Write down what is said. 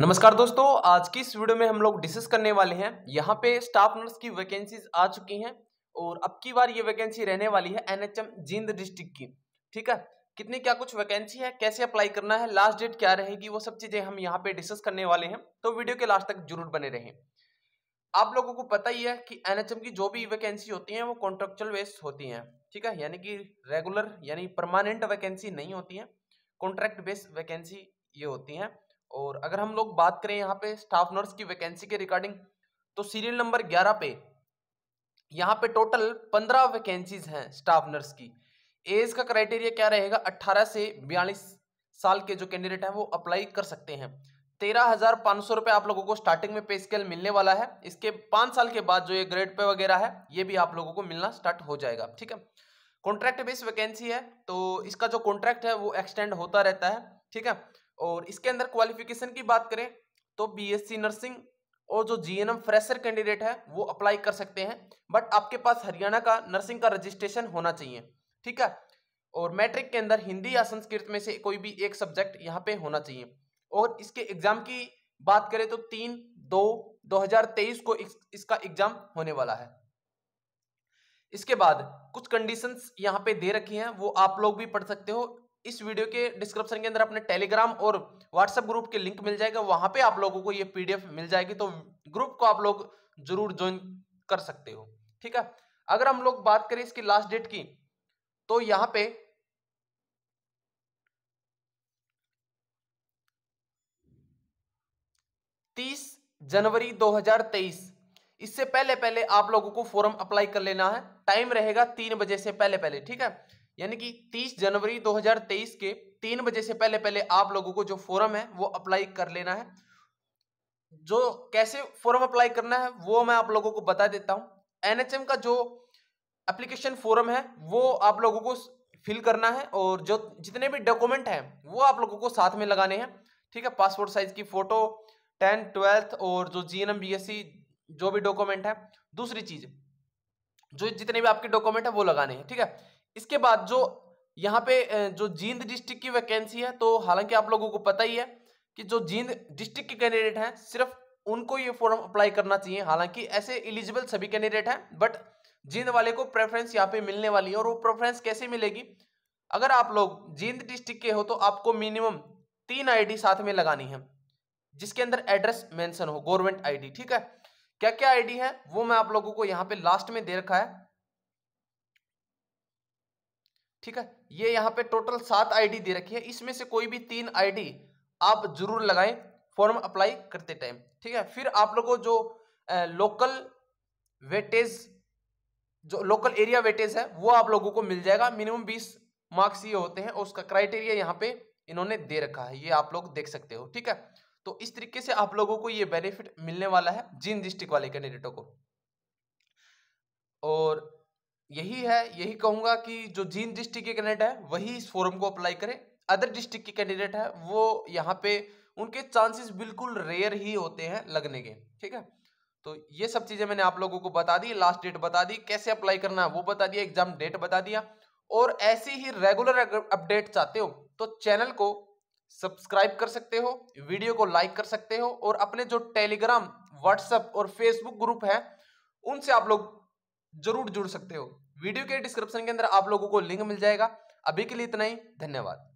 नमस्कार दोस्तों आज की इस वीडियो में हम लोग डिस्कस करने वाले हैं यहाँ पे स्टाफ नर्स की वैकेंसीज आ चुकी हैं और अब की बार ये वैकेंसी रहने वाली है एनएचएम जींद डिस्ट्रिक्ट की ठीक है कितनी क्या कुछ वैकेंसी है कैसे अप्लाई करना है लास्ट डेट क्या रहेगी वो सब चीज़ें हम यहाँ पे डिस्कस करने वाले हैं तो वीडियो के लास्ट तक जरूर बने रहें आप लोगों को पता ही है कि एनएचएम की जो भी वैकेंसी होती है वो कॉन्ट्रेक्चुअल बेस होती हैं ठीक है यानी कि रेगुलर यानी परमानेंट वैकेंसी नहीं होती है कॉन्ट्रैक्ट बेस्ड वैकेंसी ये होती हैं और अगर हम लोग बात करें यहाँ पे स्टाफ नर्स की वैकेंसी के रिगार्डिंग तो सीरियल नंबर ग्यारह पे यहाँ पे टोटल पंद्रह वैकेंसीज हैं स्टाफ नर्स की एज का क्राइटेरिया क्या रहेगा अट्ठारह से बयालीस साल के जो कैंडिडेट हैं वो अप्लाई कर सकते हैं तेरह हज़ार पाँच सौ रुपये आप लोगों को स्टार्टिंग में पे स्केल मिलने वाला है इसके पाँच साल के बाद जो ये ग्रेड पे वगैरह है ये भी आप लोगों को मिलना स्टार्ट हो जाएगा ठीक है कॉन्ट्रैक्ट बेस्ड वैकेंसी है तो इसका जो कॉन्ट्रैक्ट है वो एक्सटेंड होता रहता है ठीक है और इसके अंदर क्वालिफिकेशन की बात करें तो बीएससी नर्सिंग और जो जीएनएम फ्रेशर कैंडिडेट है वो अप्लाई कर सकते हैं बट आपके पास हरियाणा का नर्सिंग का रजिस्ट्रेशन होना चाहिए ठीक है और मैट्रिक के अंदर हिंदी या संस्कृत में से कोई भी एक सब्जेक्ट यहाँ पे होना चाहिए और इसके एग्जाम की बात करें तो तीन दो 2023 को इस, इसका एग्जाम होने वाला है इसके बाद कुछ कंडीशंस यहाँ पे दे रखी हैं वो आप लोग भी पढ़ सकते हो इस वीडियो के डिस्क्रिप्शन के अंदर अपने टेलीग्राम और व्हाट्सएप ग्रुप के लिंक मिल जाएगा वहां पे आप लोगों को ये पीडीएफ मिल जाएगी तो ग्रुप को आप लोग जरूर ज्वाइन कर सकते हो ठीक है अगर हम लोग बात करें इसकी लास्ट डेट की तो यहां पे तीस जनवरी 2023 इससे पहले पहले आप लोगों को फॉर्म अप्लाई कर लेना है टाइम रहेगा तीन बजे से पहले पहले ठीक है यानी कि 30 जनवरी 2023 के तीन बजे से पहले पहले आप लोगों को जो फॉर्म है वो अप्लाई कर लेना है जो कैसे फॉर्म अप्लाई करना है वो मैं आप लोगों को बता देता हूँ एनएचएम का जो एप्लीकेशन फॉर्म है वो आप लोगों को फिल करना है और जो जितने भी डॉक्यूमेंट हैं वो आप लोगों को साथ में लगाने हैं ठीक है पासपोर्ट साइज की फोटो टेंथ ट्वेल्थ और जो जी एन जो भी डॉक्यूमेंट है दूसरी चीज जो जितने भी आपके डॉक्यूमेंट है वो लगाने हैं ठीक है इसके बाद जो यहाँ पे जो जींद डिस्ट्रिक्ट की वैकेंसी है तो हालांकि आप लोगों को पता ही है कि जो जींद डिस्ट्रिक्ट के कैंडिडेट हैं सिर्फ उनको ये फॉर्म अप्लाई करना चाहिए हालांकि ऐसे एलिजिबल सभी कैंडिडेट हैं बट जींद वाले को प्रेफरेंस यहाँ पे मिलने वाली है और वो प्रेफरेंस कैसे मिलेगी अगर आप लोग जींद डिस्ट्रिक्ट के हो तो आपको मिनिमम तीन आई साथ में लगानी है जिसके अंदर एड्रेस मैंसन हो गवर्नमेंट आई ठीक है क्या क्या आई है वो मैं आप लोगों को यहाँ पे लास्ट में दे रखा है ठीक है ये यहाँ पे टोटल सात आईडी दे रखी है इसमें से कोई भी तीन आईडी आप जरूर लगाएं फॉर्म अप्लाई करते टाइम ठीक है फिर आप लोगों जो लोकल वेटेज जो लोकल एरिया वेटेज है वो आप लोगों को मिल जाएगा मिनिमम बीस मार्क्स ये होते हैं और उसका क्राइटेरिया यहाँ पे इन्होंने दे रखा है ये आप लोग देख सकते हो ठीक है तो इस तरीके से आप लोगों को ये बेनिफिट मिलने वाला है जिन डिस्ट्रिक्ट वाले कैंडिडेटों को यही है यही कहूंगा कि जो जीन डिस्ट्रिक्ट के कैंडिडेट है वही इस फोरम को अप्लाई करें अदर डिस्ट्रिक्ट के कैंडिडेट है वो यहाँ पे उनके चांसेस बिल्कुल रेयर ही होते हैं लगने के ठीक है तो ये सब चीज़ें मैंने आप लोगों को बता दी लास्ट डेट बता दी कैसे अप्लाई करना है वो बता दिया एग्जाम डेट बता दिया और ऐसी ही रेगुलर अपडेट चाहते हो तो चैनल को सब्सक्राइब कर सकते हो वीडियो को लाइक कर सकते हो और अपने जो टेलीग्राम व्हाट्सएप और फेसबुक ग्रुप है उनसे आप लोग जरूर जुड़ सकते हो वीडियो के डिस्क्रिप्शन के अंदर आप लोगों को लिंक मिल जाएगा अभी के लिए इतना ही धन्यवाद